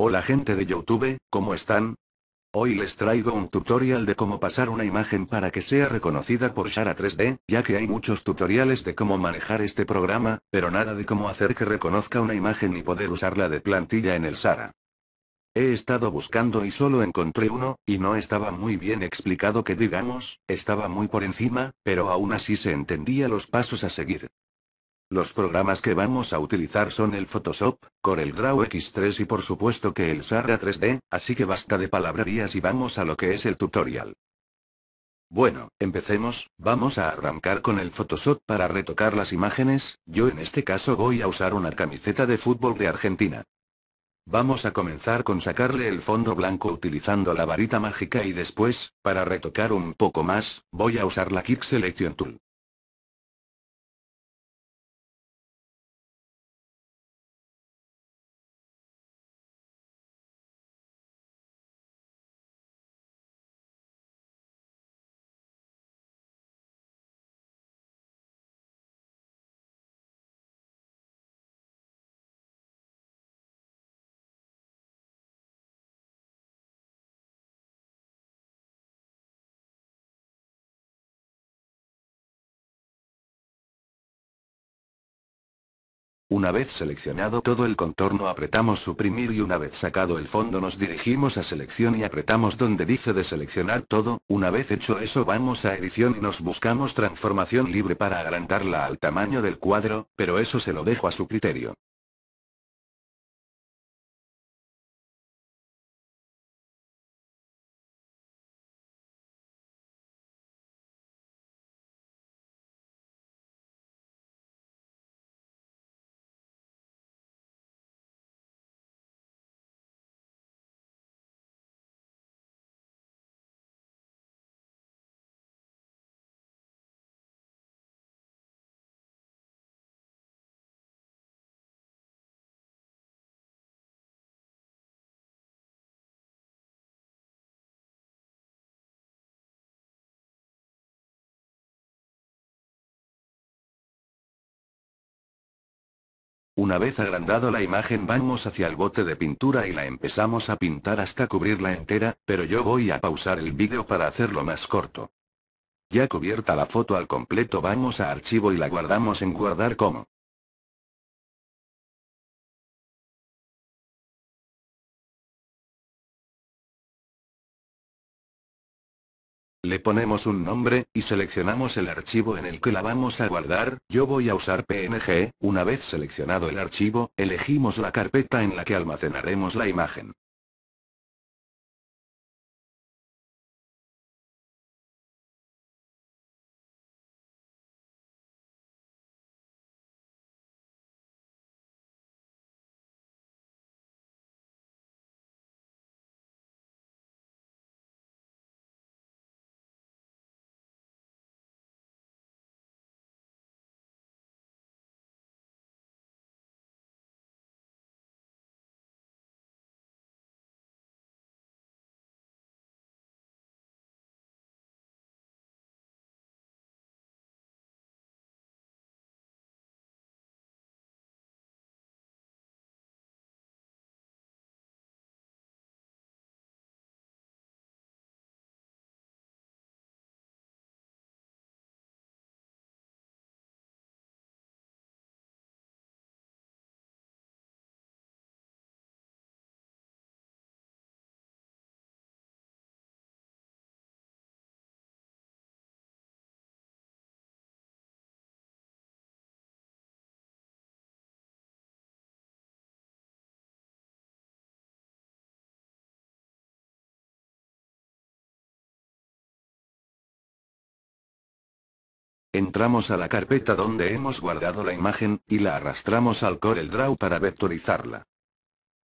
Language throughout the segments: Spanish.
Hola gente de Youtube, ¿cómo están? Hoy les traigo un tutorial de cómo pasar una imagen para que sea reconocida por Shara 3D, ya que hay muchos tutoriales de cómo manejar este programa, pero nada de cómo hacer que reconozca una imagen y poder usarla de plantilla en el SARA. He estado buscando y solo encontré uno, y no estaba muy bien explicado que digamos, estaba muy por encima, pero aún así se entendía los pasos a seguir. Los programas que vamos a utilizar son el Photoshop, Draw X3 y por supuesto que el SARA 3D, así que basta de palabrerías y vamos a lo que es el tutorial. Bueno, empecemos, vamos a arrancar con el Photoshop para retocar las imágenes, yo en este caso voy a usar una camiseta de fútbol de Argentina. Vamos a comenzar con sacarle el fondo blanco utilizando la varita mágica y después, para retocar un poco más, voy a usar la Kick Selection Tool. Una vez seleccionado todo el contorno apretamos suprimir y una vez sacado el fondo nos dirigimos a selección y apretamos donde dice de seleccionar todo, una vez hecho eso vamos a edición y nos buscamos transformación libre para agrandarla al tamaño del cuadro, pero eso se lo dejo a su criterio. Una vez agrandado la imagen vamos hacia el bote de pintura y la empezamos a pintar hasta cubrirla entera, pero yo voy a pausar el vídeo para hacerlo más corto. Ya cubierta la foto al completo vamos a archivo y la guardamos en guardar como. Le ponemos un nombre, y seleccionamos el archivo en el que la vamos a guardar, yo voy a usar PNG, una vez seleccionado el archivo, elegimos la carpeta en la que almacenaremos la imagen. Entramos a la carpeta donde hemos guardado la imagen, y la arrastramos al CorelDRAW para vectorizarla.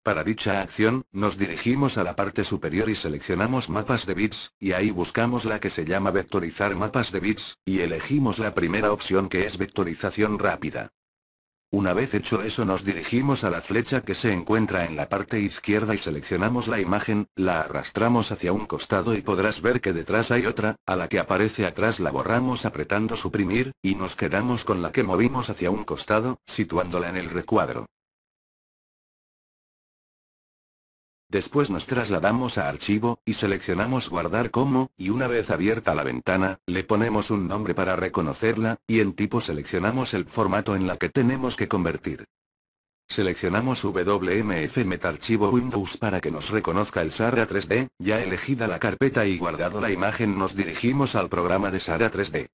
Para dicha acción, nos dirigimos a la parte superior y seleccionamos mapas de bits, y ahí buscamos la que se llama vectorizar mapas de bits, y elegimos la primera opción que es vectorización rápida. Una vez hecho eso nos dirigimos a la flecha que se encuentra en la parte izquierda y seleccionamos la imagen, la arrastramos hacia un costado y podrás ver que detrás hay otra, a la que aparece atrás la borramos apretando suprimir, y nos quedamos con la que movimos hacia un costado, situándola en el recuadro. Después nos trasladamos a archivo, y seleccionamos guardar como, y una vez abierta la ventana, le ponemos un nombre para reconocerla, y en tipo seleccionamos el formato en la que tenemos que convertir. Seleccionamos WMF Metarchivo Windows para que nos reconozca el SARA 3D, ya elegida la carpeta y guardado la imagen nos dirigimos al programa de SARA 3D.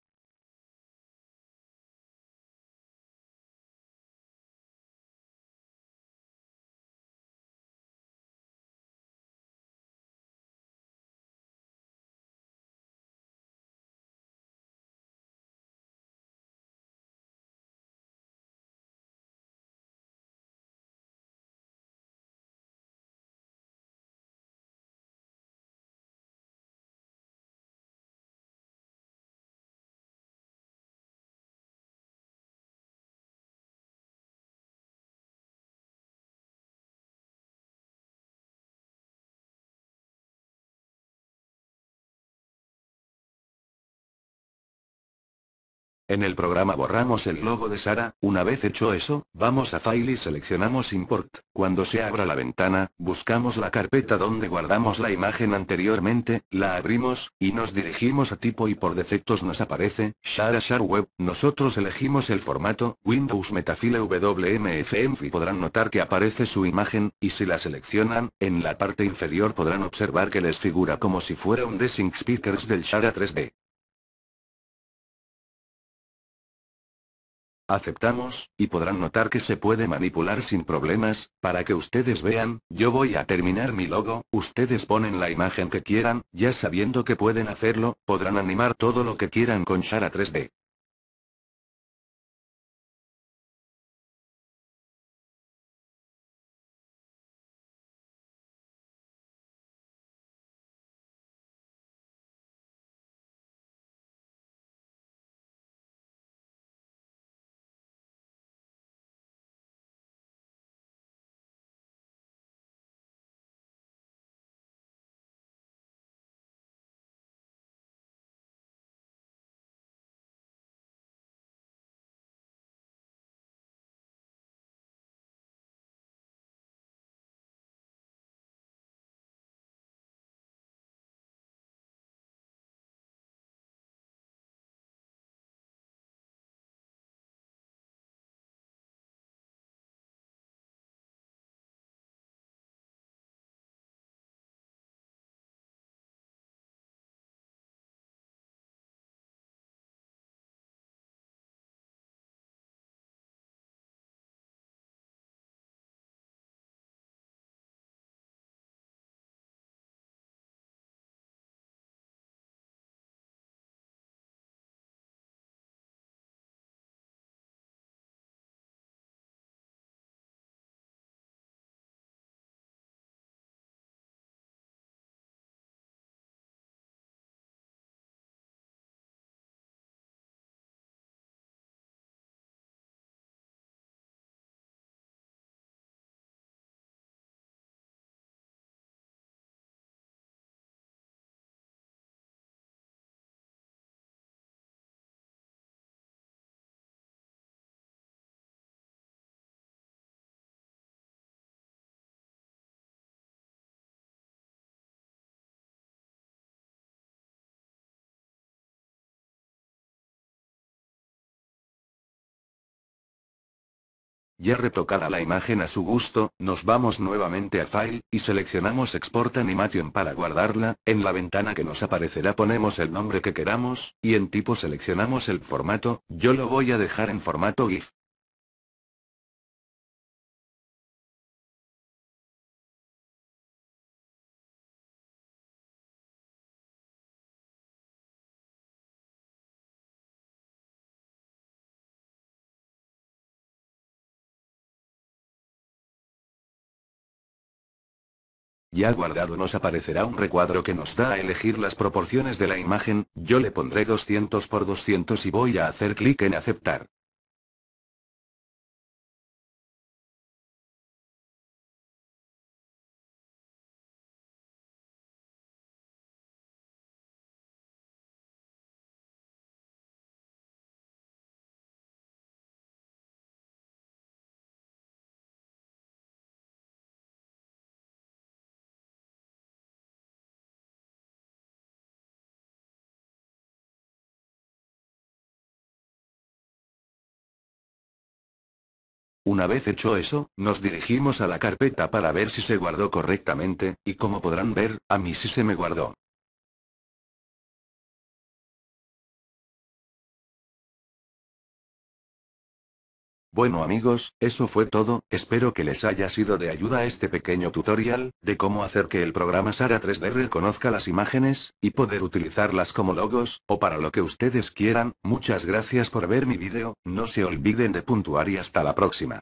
En el programa borramos el logo de Sara, una vez hecho eso, vamos a File y seleccionamos Import. Cuando se abra la ventana, buscamos la carpeta donde guardamos la imagen anteriormente, la abrimos, y nos dirigimos a tipo y por defectos nos aparece, Shara Share Web. Nosotros elegimos el formato, Windows Metafile WMFM y podrán notar que aparece su imagen, y si la seleccionan, en la parte inferior podrán observar que les figura como si fuera un Desync Speakers del Shara 3D. aceptamos, y podrán notar que se puede manipular sin problemas, para que ustedes vean, yo voy a terminar mi logo, ustedes ponen la imagen que quieran, ya sabiendo que pueden hacerlo, podrán animar todo lo que quieran con Shara 3D. Ya retocada la imagen a su gusto, nos vamos nuevamente a File, y seleccionamos Export Animation para guardarla, en la ventana que nos aparecerá ponemos el nombre que queramos, y en tipo seleccionamos el formato, yo lo voy a dejar en formato GIF. Ya guardado nos aparecerá un recuadro que nos da a elegir las proporciones de la imagen, yo le pondré 200 por 200 y voy a hacer clic en aceptar. Una vez hecho eso, nos dirigimos a la carpeta para ver si se guardó correctamente, y como podrán ver, a mí sí se me guardó. Bueno amigos, eso fue todo, espero que les haya sido de ayuda este pequeño tutorial, de cómo hacer que el programa Sara 3D reconozca las imágenes, y poder utilizarlas como logos, o para lo que ustedes quieran, muchas gracias por ver mi video. no se olviden de puntuar y hasta la próxima.